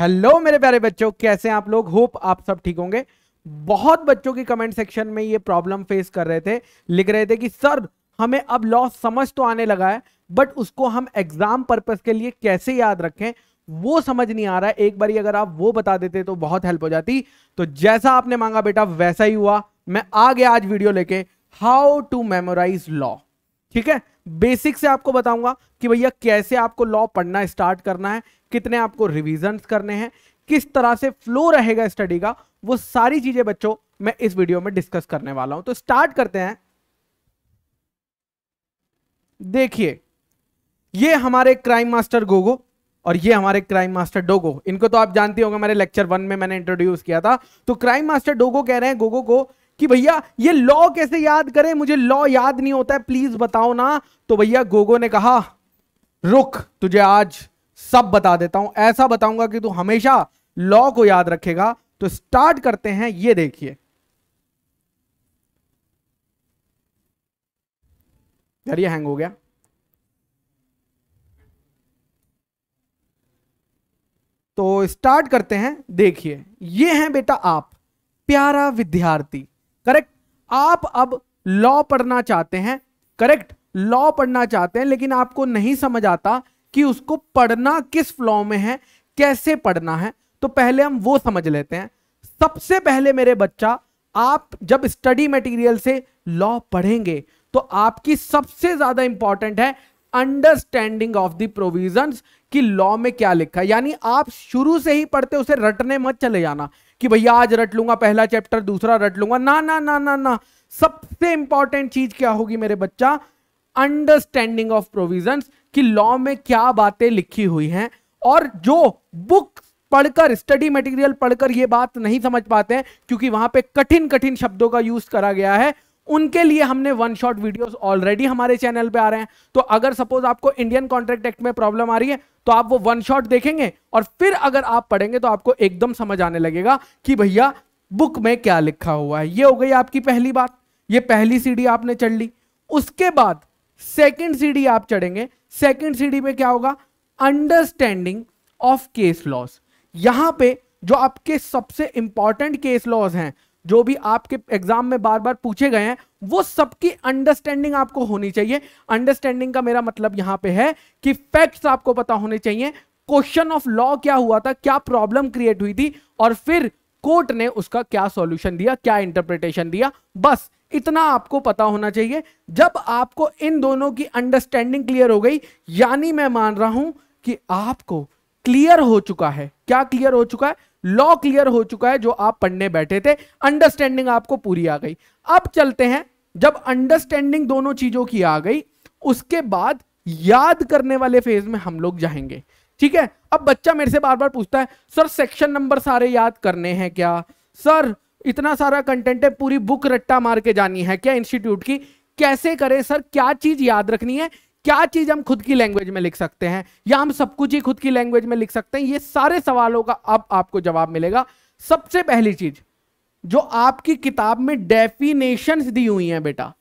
hello मेरे प्यारे बच्चों कैसे हैं आप लोग होप आप सब ठीक होंगे बहुत बच्चों की कमेंट सेक्शन में ये प्रॉब्लम फेस कर रहे थे लिख रहे थे कि सर हमें अब लॉ समझ तो आने लगा है बट उसको हम एग्जाम पर्पस के लिए कैसे याद रखें वो समझ नहीं आ रहा है एक बार अगर आप वो बता देते तो बहुत हेल्प हो जाती तो जैसा आपने मांगा बेटा वैसा ही हुआ मैं आ गया आज वीडियो लेके हाउ टू मेमोराइज लॉ ठीक है बेसिक से आपको बताऊंगा कि भैया कैसे आपको लॉ पढ़ना स्टार्ट करना है कितने आपको रिविजन करने हैं किस तरह से फ्लो रहेगा स्टडी का वो सारी चीजें बच्चों मैं इस वीडियो में डिस्कस करने वाला हूं तो स्टार्ट करते हैं देखिए ये हमारे क्राइम मास्टर गोगो और ये हमारे क्राइम मास्टर डोगो इनको तो आप जानते होंगे मेरे लेक्चर वन में मैंने इंट्रोड्यूस किया था तो क्राइम मास्टर डोगो कह रहे हैं गोगो को कि भैया ये लॉ कैसे याद करें मुझे लॉ याद नहीं होता है प्लीज बताओ ना तो भैया गोगो ने कहा रुक तुझे आज सब बता देता हूं ऐसा बताऊंगा कि तू हमेशा लॉ को याद रखेगा तो स्टार्ट करते हैं ये देखिए यार ये हैंग हो गया तो स्टार्ट करते हैं देखिए ये हैं बेटा आप प्यारा विद्यार्थी करेक्ट आप अब लॉ पढ़ना चाहते हैं करेक्ट लॉ पढ़ना चाहते हैं लेकिन आपको नहीं समझ आता कि उसको पढ़ना किस फ्लॉ में है कैसे पढ़ना है तो पहले हम वो समझ लेते हैं सबसे पहले मेरे बच्चा आप जब स्टडी मटेरियल से लॉ पढ़ेंगे तो आपकी सबसे ज्यादा इंपॉर्टेंट है अंडरस्टैंडिंग ऑफ द प्रोविजन की लॉ में क्या लिखा है यानी आप शुरू से ही पढ़ते उसे रटने मत चले जाना कि भैया आज रट लूंगा पहला चैप्टर दूसरा रट लूंगा ना ना ना ना ना सबसे इंपॉर्टेंट चीज क्या होगी मेरे बच्चा अंडरस्टैंडिंग ऑफ प्रोविजन की लॉ में क्या बातें लिखी हुई हैं और जो बुक पढ़कर स्टडी मटेरियल पढ़कर ये बात नहीं समझ पाते हैं क्योंकि वहां पे कठिन कठिन शब्दों का यूज करा गया है उनके लिए हमने वन शॉट वीडियोस ऑलरेडी हमारे चैनल पे आ रहे हैं तो अगर सपोज आपको इंडियन कॉन्ट्रैक्ट एक्ट में प्रॉब्लम आ रही है तो आप वो वन शॉट देखेंगे और फिर अगर आप पढ़ेंगे तो आपको एकदम समझ आने लगेगा कि भैया बुक में क्या लिखा हुआ है ये हो गई आपकी पहली बात ये पहली सीढ़ी आपने चढ़ ली उसके बाद सेकेंड सीढ़ी आप चढ़ेंगे सेकेंड सीढ़ी में क्या होगा अंडरस्टैंडिंग ऑफ केस लॉस यहां पे जो आपके सबसे इंपॉर्टेंट केस लॉज हैं जो भी आपके एग्जाम में बार बार पूछे गए हैं वो सबकी अंडरस्टैंडिंग आपको होनी चाहिए अंडरस्टैंडिंग का मेरा मतलब यहां पे है कि फैक्ट्स आपको पता होने चाहिए क्वेश्चन ऑफ लॉ क्या हुआ था क्या प्रॉब्लम क्रिएट हुई थी और फिर कोर्ट ने उसका क्या सॉल्यूशन दिया क्या इंटरप्रिटेशन दिया बस इतना आपको पता होना चाहिए जब आपको इन दोनों की अंडरस्टैंडिंग क्लियर हो गई यानी मैं मान रहा हूं कि आपको क्लियर हो चुका है क्या क्लियर हो चुका है लॉ क्लियर हो चुका है जो आप पढ़ने बैठे थे अंडरस्टैंडिंग आपको पूरी आ गई अब चलते हैं जब अंडरस्टैंडिंग दोनों चीजों की आ गई उसके बाद याद करने वाले फेज में हम लोग जाएंगे ठीक है अब बच्चा मेरे से बार बार पूछता है सर सेक्शन नंबर सारे याद करने हैं क्या सर इतना सारा कंटेंट है पूरी बुक रट्टा मार के जानी है क्या इंस्टीट्यूट की कैसे करें सर क्या चीज याद रखनी है क्या चीज हम खुद की लैंग्वेज में लिख सकते हैं या हम सब कुछ ही खुद की लैंग्वेज में लिख सकते हैं ये सारे सवालों का अब आपको जवाब मिलेगा सबसे पहली चीज जो आपकी किताब में डेफिनेशन दी हुई है बेटा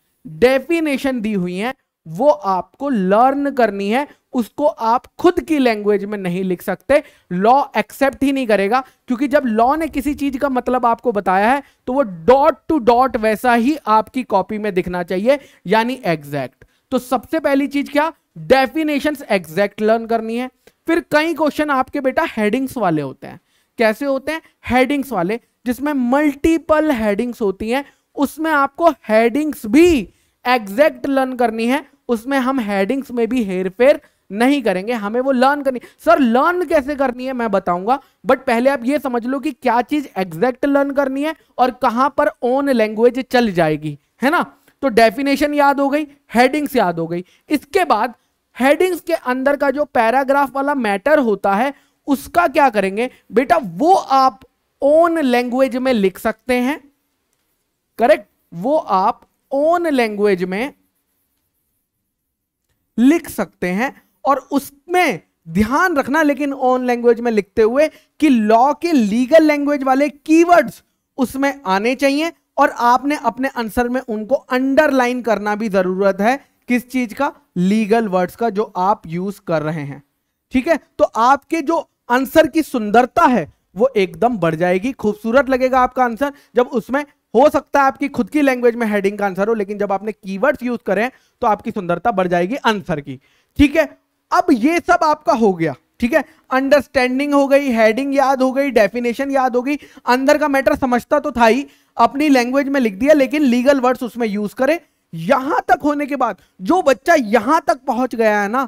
डेफिनेशन दी हुई है वो आपको लर्न करनी है उसको आप खुद की लैंग्वेज में नहीं लिख सकते लॉ एक्सेप्ट ही नहीं करेगा क्योंकि जब लॉ ने किसी चीज का मतलब आपको बताया है तो वो डॉट टू डॉट वैसा ही आपकी कॉपी में दिखना चाहिए यानी एग्जैक्ट तो सबसे पहली चीज क्या डेफिनेशन एग्जैक्ट लर्न करनी है फिर कई क्वेश्चन आपके बेटा हेडिंग्स वाले होते हैं कैसे होते हैं हेडिंग्स वाले जिसमें मल्टीपल हेडिंग्स होती हैं उसमें आपको हेडिंग्स भी एग्जैक्ट लर्न करनी है उसमें हम हेडिंग्स में भी हेर फेर नहीं करेंगे हमें वो लर्न करनी सर लर्न कैसे करनी है मैं बताऊंगा बट पहले आप ये समझ लो कि क्या चीज एग्जैक्ट लर्न करनी है और कहां पर ओन लैंग्वेज चल जाएगी है ना तो डेफिनेशन याद हो गई हेडिंग्स याद हो गई इसके बाद हेडिंग्स के अंदर का जो पैराग्राफ वाला मैटर होता है उसका क्या करेंगे बेटा वो आप ओन लैंग्वेज में लिख सकते हैं करेक्ट वो आप ओन लैंग्वेज में लिख सकते हैं और उसमें ध्यान रखना लेकिन ओन लैंग्वेज में लिखते हुए कि लॉ के लीगल लैंग्वेज वाले कीवर्ड्स उसमें आने चाहिए और आपने अपने आंसर में उनको अंडरलाइन करना भी जरूरत है किस चीज का लीगल वर्ड्स का जो आप यूज कर रहे हैं ठीक है तो आपके जो आंसर की सुंदरता है वो एकदम बढ़ जाएगी खूबसूरत लगेगा आपका आंसर जब उसमें हो सकता है आपकी खुद की लैंग्वेज में हेडिंग का आंसर हो लेकिन जब आपने कीवर्ड्स यूज करें तो आपकी सुंदरता बढ़ जाएगी आंसर की ठीक है अब ये सब आपका हो गया ठीक है अंडरस्टैंडिंग हो गई हेडिंग याद हो गई डेफिनेशन याद हो गई अंदर का मैटर समझता तो था ही अपनी लैंग्वेज में लिख दिया लेकिन लीगल वर्ड्स उसमें यूज करे यहां तक होने के बाद जो बच्चा यहां तक पहुंच गया है ना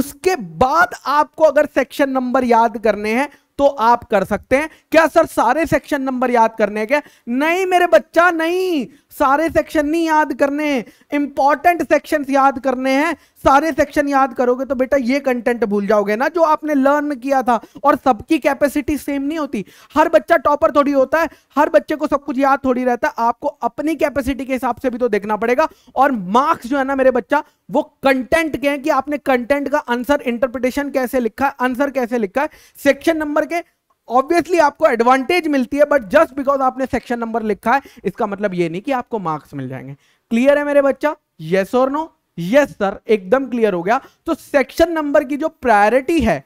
उसके बाद आपको अगर सेक्शन नंबर याद करने हैं तो आप कर सकते हैं क्या सर सारे सेक्शन नंबर याद करने हैं क्या नहीं मेरे बच्चा नहीं सारे सेक्शन नहीं याद करने इंपॉर्टेंट सेक्शन याद करने हैं सारे सेक्शन याद करोगे तो बेटा ये कंटेंट भूल जाओगे ना जो आपने लर्न किया था और सबकी कैपेसिटी सेम नहीं होती हर बच्चा टॉपर थोड़ी होता है हर बच्चे को सब कुछ याद थोड़ी रहता है आपको अपनी कैपेसिटी के हिसाब से भी तो देखना पड़ेगा और मार्क्स जो है ना मेरे बच्चा वो कंटेंट के हैं कि आपने कंटेंट का आंसर इंटरप्रिटेशन कैसे लिखा है आंसर कैसे लिखा है सेक्शन नंबर के ऑब्वियसली आपको एडवांटेज मिलती है बट जस्ट बिकॉज आपने सेक्शन नंबर लिखा है इसका मतलब ये नहीं कि आपको मार्क्स मिल जाएंगे क्लियर है मेरे बच्चा येस और नो यस सर एकदम क्लियर हो गया तो सेक्शन नंबर की जो प्रायोरिटी है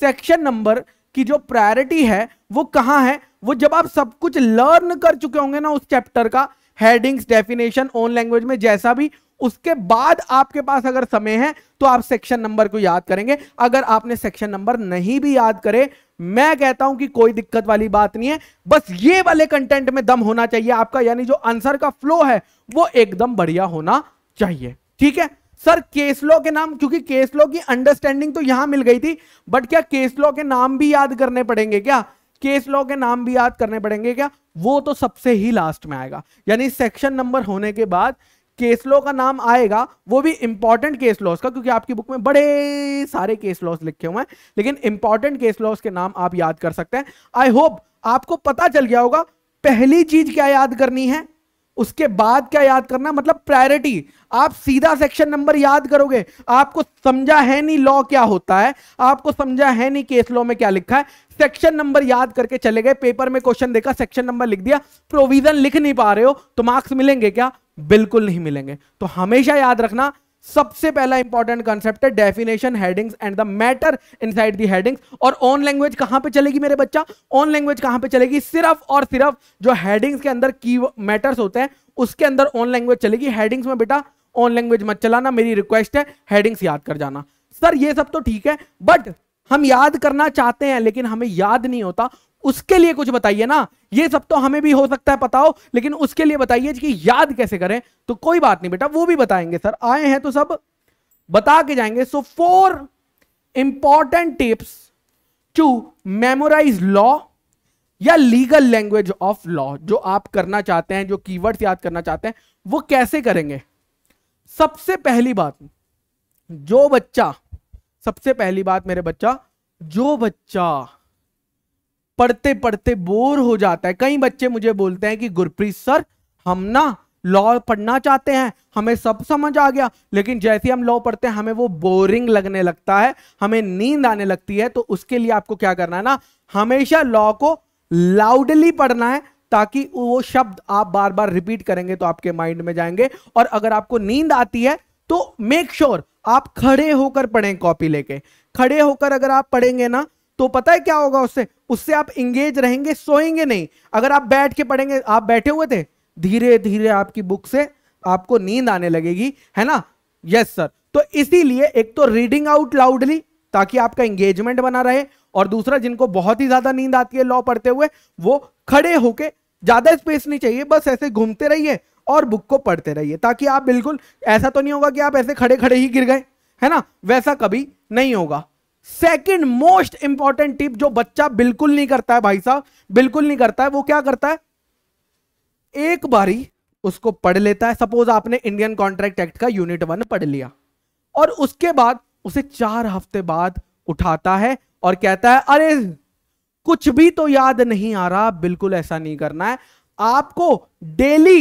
सेक्शन नंबर की जो प्रायोरिटी है वो कहां है वो जब आप सब कुछ लर्न कर चुके होंगे ना उस चैप्टर का हेडिंग्स डेफिनेशन ओन लैंग्वेज में जैसा भी उसके बाद आपके पास अगर समय है तो आप सेक्शन नंबर को याद करेंगे अगर आपने सेक्शन नंबर नहीं भी याद करे मैं कहता हूं कि कोई दिक्कत वाली बात नहीं है बस ये वाले कंटेंट में दम होना चाहिए आपका यानी जो आंसर का फ्लो है वो एकदम बढ़िया होना चाहिए ठीक है सर केसलो के नाम क्योंकि केसलो की अंडरस्टैंडिंग तो यहां मिल गई थी बट क्या केसलो के नाम भी याद करने पड़ेंगे क्या केसलो के नाम भी याद करने पड़ेंगे क्या वो तो सबसे ही लास्ट में आएगा यानी सेक्शन नंबर होने के बाद केस लॉ का नाम आएगा वो भी इंपॉर्टेंट केस लॉस का क्योंकि आपकी बुक में बड़े सारे केस लॉस लिखे हुए हैं लेकिन इंपॉर्टेंट केस लॉस के नाम आप याद कर सकते हैं आई होप आपको पता चल गया होगा पहली चीज क्या याद करनी है उसके बाद क्या याद करना मतलब प्रायोरिटी आप सीधा सेक्शन नंबर याद करोगे आपको समझा है नहीं लॉ क्या होता है आपको समझा है नहीं केस लॉ में क्या लिखा है सेक्शन नंबर याद करके चले गए पेपर में क्वेश्चन देखा सेक्शन नंबर लिख दिया प्रोविजन लिख नहीं पा रहे हो तो मार्क्स मिलेंगे क्या बिल्कुल नहीं मिलेंगे तो हमेशा याद रखना सबसे पहला इंपॉर्टेंट कॉन्सेप्ट है definition headings and the matter inside side headings और ऑन लैंग्वेज कहां पे चलेगी मेरे बच्चा ऑन लैंग्वेज कहां पे चलेगी सिर्फ और सिर्फ जो हेडिंग्स के अंदर की मैटर्स होते हैं उसके अंदर ऑन लैंग्वेज चलेगी हेडिंग्स में बेटा ऑन लैंग्वेज मत चलाना मेरी रिक्वेस्ट है हेडिंग्स याद कर जाना सर ये सब तो ठीक है बट हम याद करना चाहते हैं लेकिन हमें याद नहीं होता उसके लिए कुछ बताइए ना ये सब तो हमें भी हो सकता है बताओ लेकिन उसके लिए बताइए कि याद कैसे करें तो कोई बात नहीं बेटा वो भी बताएंगे सर आए हैं तो सब बता के जाएंगे so four important tips to memorise law या लीगल लैंग्वेज ऑफ लॉ जो आप करना चाहते हैं जो कीवर्ड्स याद करना चाहते हैं वो कैसे करेंगे सबसे पहली बात जो बच्चा सबसे पहली बात मेरे बच्चा जो बच्चा पढ़ते पढ़ते बोर हो जाता है कई बच्चे मुझे बोलते हैं कि गुरप्रीत सर हम ना लॉ पढ़ना चाहते हैं हमें सब समझ आ गया लेकिन जैसे हम लॉ पढ़ते हैं हमें वो बोरिंग लगने लगता है हमें नींद आने लगती है तो उसके लिए आपको क्या करना है ना हमेशा लॉ को लाउडली पढ़ना है ताकि वो शब्द आप बार बार रिपीट करेंगे तो आपके माइंड में जाएंगे और अगर आपको नींद आती है तो मेक श्योर आप खड़े होकर पढ़ें कॉपी लेके खड़े होकर अगर आप पढ़ेंगे ना तो पता है क्या होगा उससे उससे आप इंगेज रहेंगे सोएंगे नहीं अगर आप बैठ के पढ़ेंगे आप बैठे हुए थे धीरे धीरे आपकी बुक से आपको नींद आने लगेगी है ना यस सर तो इसीलिए एक तो रीडिंग आउट लाउडली ताकि आपका एंगेजमेंट बना रहे और दूसरा जिनको बहुत ही ज्यादा नींद आती है लॉ पढ़ते हुए वो खड़े होके ज्यादा स्पेस नहीं चाहिए बस ऐसे घूमते रहिए और बुक को पढ़ते रहिए ताकि आप बिल्कुल ऐसा तो नहीं होगा कि आप ऐसे खड़े खड़े ही गिर गए है ना वैसा कभी नहीं होगा सेकंड मोस्ट इंपॉर्टेंट टिप जो बच्चा बिल्कुल नहीं करता है भाई साहब बिल्कुल नहीं करता है वो क्या करता है एक बारी उसको पढ़ लेता है सपोज आपने इंडियन कॉन्ट्रैक्ट एक्ट का यूनिट वन पढ़ लिया और उसके बाद उसे चार हफ्ते बाद उठाता है और कहता है अरे कुछ भी तो याद नहीं आ रहा बिल्कुल ऐसा नहीं करना है आपको daily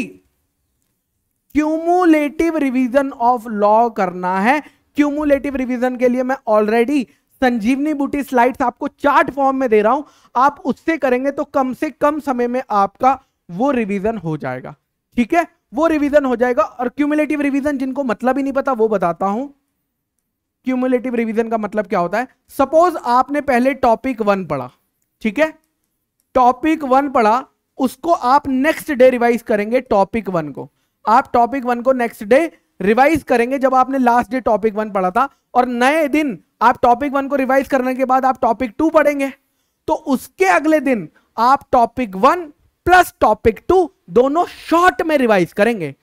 cumulative revision of law करना है क्यूमुलेटिव रिवीजन के लिए मैं ऑलरेडी संजीवनी बूटी स्लाइड्स आपको चार्ट फॉर्म में दे रहा हूं आप उससे करेंगे तो कम से कम समय में आपका वो रिवीजन हो जाएगा ठीक है वो रिवीजन हो जाएगा और क्यूमुलेटिव रिवीजन जिनको मतलब ही नहीं पता वो बताता हूं क्यूमुलेटिव रिवीजन का मतलब क्या होता है सपोज आपने पहले टॉपिक वन पढ़ा ठीक है टॉपिक वन पढ़ा उसको आप नेक्स्ट डे रिवाइज करेंगे टॉपिक वन को आप टॉपिक वन को नेक्स्ट डे रिवाइज करेंगे जब आपने लास्ट डे टॉपिक वन पढ़ा था और नए दिन आप टॉपिक वन को रिवाइज करने के बाद आप टॉपिक टू पढ़ेंगे तो उसके अगले दिन आप topic one plus topic two दोनों शॉर्ट में रिवाइज करेंगे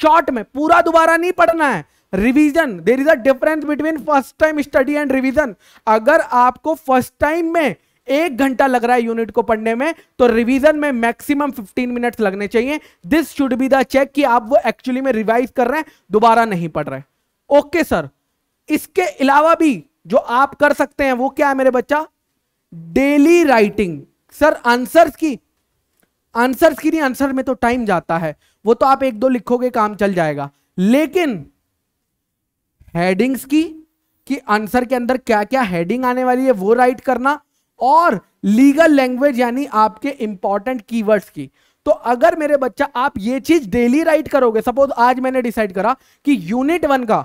शॉर्ट में पूरा दोबारा नहीं पढ़ना है revision there is a difference between first time study and revision अगर आपको फर्स्ट टाइम में एक घंटा लग रहा है यूनिट को पढ़ने में तो रिवीजन में मैक्सिमम 15 मिनट्स लगने चाहिए this should be the check कि आप वो एक्चुअली में रिवाइज कर रहे हैं दोबारा नहीं पढ़ रहे ओके okay, सर इसके अलावा भी जो आप कर सकते हैं वो क्या है मेरे बच्चा डेली राइटिंग सर आंसर की आंसर की नहीं आंसर में तो टाइम जाता है वो तो आप एक दो लिखोगे काम चल जाएगा लेकिन हेडिंग्स की कि आंसर के अंदर क्या क्या हेडिंग आने वाली है वो राइट करना और लीगल लैंग्वेज यानी आपके इंपॉर्टेंट कीवर्ड्स की तो अगर मेरे बच्चा आप ये चीज डेली राइट करोगे सपोज आज मैंने डिसाइड करा कि यूनिट वन का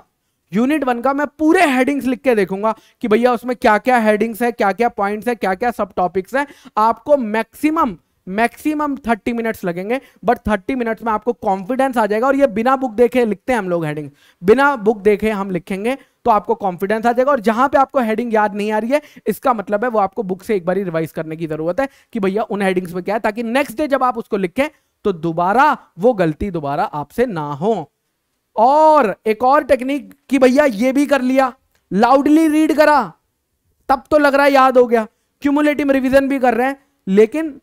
यूनिट वन का मैं पूरे हेडिंग्स लिख के देखूंगा कि भैया उसमें क्या क्या हेडिंग्स है क्या क्या पॉइंट्स है क्या क्या सब टॉपिक्स है आपको मैक्सिमम मैक्सिमम थर्टी मिनट्स लगेंगे बट थर्टी मिनट्स में आपको कॉन्फिडेंस आ जाएगा और ये बिना बुक देखे लिखते हैं हम लोग हेडिंग बिना बुक देखे हम लिखेंगे तो आपको कॉन्फिडेंस आ जाएगा और जहां पे आपको हेडिंग याद नहीं आ रही है इसका मतलब है वो आपको बुक से एक बार रिवाइज करने की जरूरत है कि भैया उन हेडिंग्स में क्या है ताकि नेक्स्ट डे जब आप उसको लिखें तो दोबारा वो गलती दोबारा आपसे ना हो और एक और टेक्निक कि भैया ये भी कर लिया लाउडली रीड करा तब तो लग रहा है याद हो गया क्यूमुलेटिव रिविजन भी कर रहे हैं लेकिन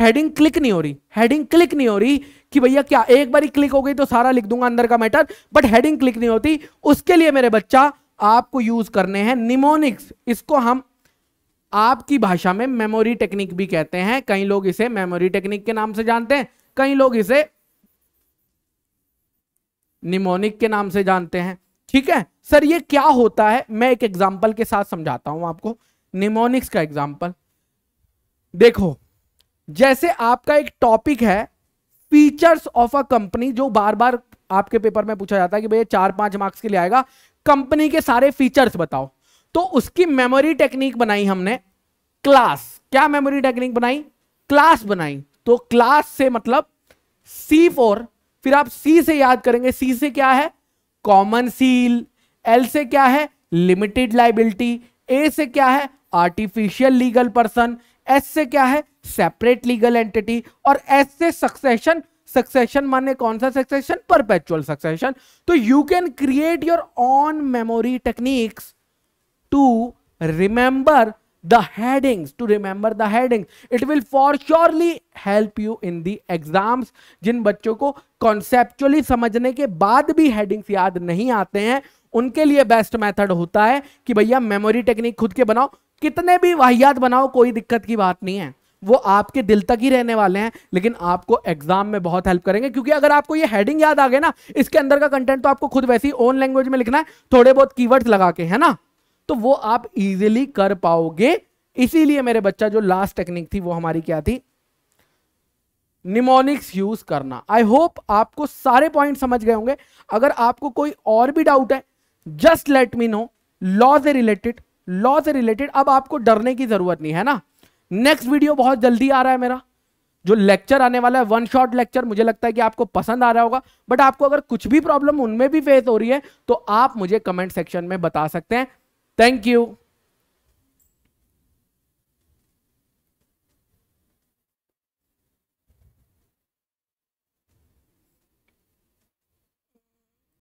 हेडिंग क्लिक नहीं हो रही हेडिंग क्लिक नहीं हो रही कि भैया क्या एक बार क्लिक हो गई तो सारा लिख दूंगा अंदर का मैटर बट हेडिंग क्लिक नहीं होती उसके लिए मेरे बच्चा आपको यूज करने हैं निमोनिक्स इसको हम आपकी भाषा में मेमोरी टेक्निक भी कहते हैं कई लोग इसे मेमोरी टेक्निक के नाम से जानते हैं कई लोग इसे निमोनिक के नाम से जानते हैं ठीक है सर ये क्या होता है मैं एक एग्जाम्पल के साथ समझाता हूं आपको निमोनिक्स का एग्जाम्पल देखो जैसे आपका एक टॉपिक है फीचर्स ऑफ अ कंपनी जो बार बार आपके पेपर में पूछा जाता है कि भैया चार पांच मार्क्स के लिए आएगा कंपनी के सारे फीचर्स बताओ तो उसकी मेमोरी टेक्निक बनाई हमने क्लास क्या मेमोरी टेक्निक बनाई क्लास बनाई तो क्लास से मतलब सी फोर फिर आप सी से याद करेंगे सी से क्या है कॉमन सील एल से क्या है लिमिटेड लाइबिलिटी ए से क्या है आर्टिफिशियल लीगल पर्सन एस से क्या है सेपरेट लीगल एंटिटी और ऐसे सक्सेशन सक्सेशन माने कौन सा सक्सेशन परपेचुअल सक्सेशन तो you can create your own memory techniques to remember the headings to remember the headings it will for surely help you in the exams जिन बच्चों को conceptually समझने के बाद भी हेडिंग्स याद नहीं आते हैं उनके लिए बेस्ट मेथड होता है कि भैया मेमोरी टेक्निक खुद के बनाओ कितने भी वाहियात बनाओ कोई दिक्कत की बात नहीं है वो आपके दिल तक ही रहने वाले हैं लेकिन आपको एग्जाम में बहुत हेल्प करेंगे क्योंकि अगर आपको ये हेडिंग याद आ गए ना इसके अंदर का कंटेंट तो आपको खुद वैसे ही ओन लैंग्वेज में लिखना है थोड़े बहुत कीवर्ड्स लगा के है ना तो वो आप इजिली कर पाओगे इसीलिए मेरे बच्चा जो लास्ट टेक्निक थी वो हमारी क्या थी निमोनिक्स यूज करना आई होप आपको सारे पॉइंट समझ गए होंगे अगर आपको कोई और भी डाउट है just let me know law से रिलेटेड लॉ से रिलेटेड अब आपको डरने की जरूरत नहीं है ना नेक्स्ट वीडियो बहुत जल्दी आ रहा है मेरा जो लेक्चर आने वाला है वन शॉट लेक्चर मुझे लगता है कि आपको पसंद आ रहा होगा बट आपको अगर कुछ भी प्रॉब्लम उनमें भी फेस हो रही है तो आप मुझे कमेंट सेक्शन में बता सकते हैं थैंक यू